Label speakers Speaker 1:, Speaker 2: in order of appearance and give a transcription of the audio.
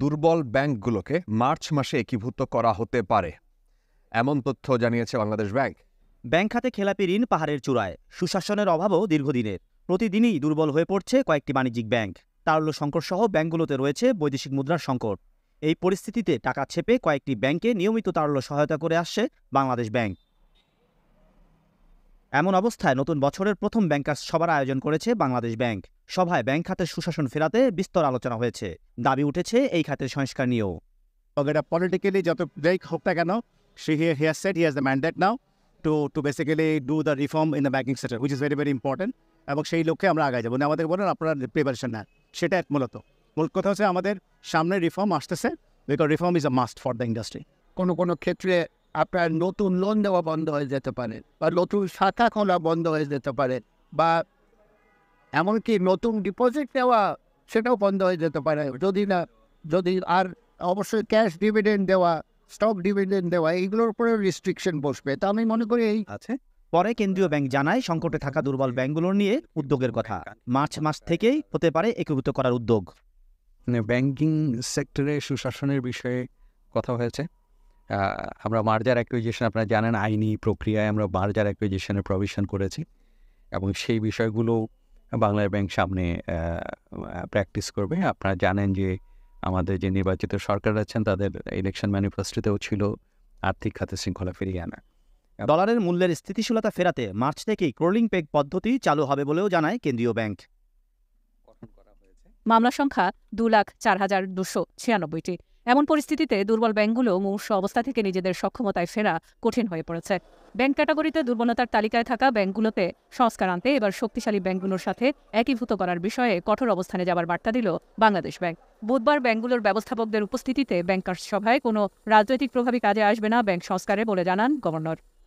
Speaker 1: দুর্বল ব্যাংকগুলোকে মার্চ মাসে একীভূত করা হতে পারে এমন তথ্য জানিয়েছে বাংলাদেশ ব্যাংক ব্যাংক খাতে খেলাপি ঋণ পাহাড়ের চূড়ায় সুশাসনের অভাবও দীর্ঘদিনের প্রতিদিনই দুর্বল হয়ে পড়ছে কয়েকটি বাণিজ্যিক ব্যাংক তারল্য সংকট সহ ব্যাংকগুলোতে রয়েছে বৈদেশিক মুদ্রার সংকট এই পরিস্থিতিতে টাকা ছেপে কয়েকটি ব্যাংকে নিয়মিত তারল্য সহায়তা করে আসছে বাংলাদেশ ব্যাংক এমন অবস্থায় নতুন বছরের প্রথম ব্যাংকার্স সভার আয়োজন করেছে বাংলাদেশ ব্যাংক সভায় ব্যাংক খাতের সুশাসন ফেরাতে বিস্তর আলোচনা হয়েছে দাবি উঠেছে
Speaker 2: এই খাতের সংস্কার নিয়েও এটা পলিটিক্যালি যত ব্রেক হোক না কেন সে here here set here the mandate now to to basically do the reform in the banking sector which is very very important এবং সেই লক্ষ্যে আমরা আগে যাবো না আমাদের বলেন আপনারা প্রিপারেশন নেন সেটা এক মূলত মূল কথা হচ্ছে আমাদের সামনে রিফর্ম আসতেছে because reform is a must for the industry কোনো কোনো ক্ষেত্রে আপনার নতুন
Speaker 3: লোন দেওয়া বন্ধ হয়ে যেতে পারে বা নতুন শাখা খোলা বন্ধ হয়ে যেতে পারে বা এমনকি নতুন ডিপোজিট দেওয়া সেটাও বন্ধ হয়ে যেতে পারে যদি না যদি আর অবশ্যই ক্যাশ ডিভিডেন্ড দেওয়া স্টক ডিভিডেন্ড দেওয়া এইগুলোর উপরে রেস্ট্রিকশন
Speaker 1: বসবে তা আমি মনে করি এই আছে আচ্ছা, পরে কেন্দ্রীয় ব্যাংক জানায় সংকটে থাকা দুর্বল ব্যাংকগুলো নিয়ে
Speaker 4: উদ্যোগের কথা মার্চ মাস থেকেই হতে পারে একীভূত করার উদ্যোগ মানে ব্যাংকিং সেক্টরে সুশাসনের বিষয়ে কথা হয়েছে আমরা মার্জার অ্যাকুইজিশন আপনারা জানেন আইনি প্রক্রিয়ায় আমরা মার্জার অ্যাকুইজিশনের প্রভিশন করেছি এবং সেই বিষয়গুলো বাংলা ব্যাংক সামনে প্র্যাকটিস করবে আপনারা জানেন যে আমাদের যে নির্বাচিত সরকার আছেন তাদের ইলেকশন ম্যানিফেস্টোতেও ছিল আর্থিক খাতে শৃঙ্খলা ফিরিয়ে
Speaker 1: আনা ডলারের মূল্যের স্থিতিশীলতা ফেরাতে মার্চ থেকেই ক্রোলিং পেক পদ্ধতি চালু হবে বলেও জানায় কেন্দ্রীয় ব্যাংক
Speaker 5: মামলা সংখ্যা দু লাখ চার হাজার দুশো ছিয়ানব্বইটি এমন পরিস্থিতিতে দুর্বল ব্যাংকগুলো মূর্ষ অবস্থা থেকে নিজেদের সক্ষমতায় ফেরা কঠিন হয়ে পড়েছে ব্যাংক ক্যাটাগরিতে দুর্বলতার তালিকায় থাকা ব্যাংকগুলোতে সংস্কার আনতে এবার শক্তিশালী ব্যাংকগুলোর সাথে একীভূত করার বিষয়ে কঠোর অবস্থানে যাবার বার্তা দিল বাংলাদেশ ব্যাংক বুধবার ব্যাংকগুলোর ব্যবস্থাপকদের উপস্থিতিতে ব্যাংকার্স সভায় কোনো রাজনৈতিক প্রভাবী কাজে আসবে না ব্যাংক সংস্কারে বলে জানান গভর্নর